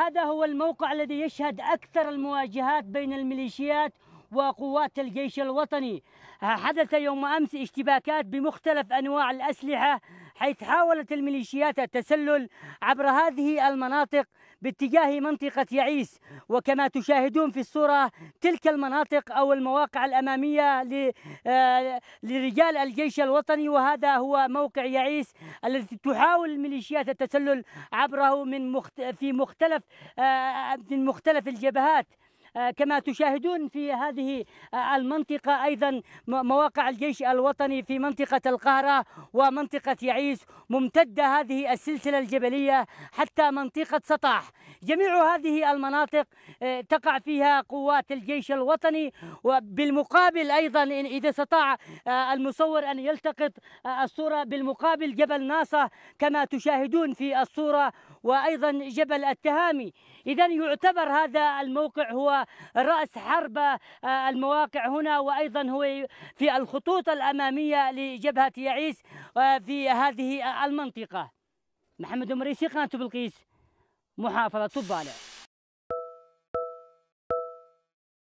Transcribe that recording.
هذا هو الموقع الذي يشهد أكثر المواجهات بين الميليشيات وقوات الجيش الوطني حدث يوم أمس اشتباكات بمختلف أنواع الأسلحة حيث حاولت الميليشيات التسلل عبر هذه المناطق باتجاه منطقة يعيس وكما تشاهدون في الصورة تلك المناطق أو المواقع الأمامية آه، لرجال الجيش الوطني وهذا هو موقع يعيس الذي تحاول الميليشيات التسلل عبره من مخت في مختلف آه، من مختلف الجبهات آه، كما تشاهدون في هذه آه، المنطقة أيضا مواقع الجيش الوطني في منطقة القهرة ومنطقة يعيس ممتدة هذه السلسلة الجبلية حتى منطقة سطاح جميع هذه المناطق آه، تقع فيها قوات الجيش الوطني وبالمقابل أيضا إذا استطاع آه، المصور أن يلتقط آه، الصورة بالمقابل جبل ناصة كما تشاهدون في الصورة وأيضا جبل التهامي إذا يعتبر هذا الموقع هو رأس حرب المواقع هنا وأيضا هو في الخطوط الأمامية لجبهة يعيس في هذه المنطقة محمد مريسي قناة بلقيس محافظة تبالع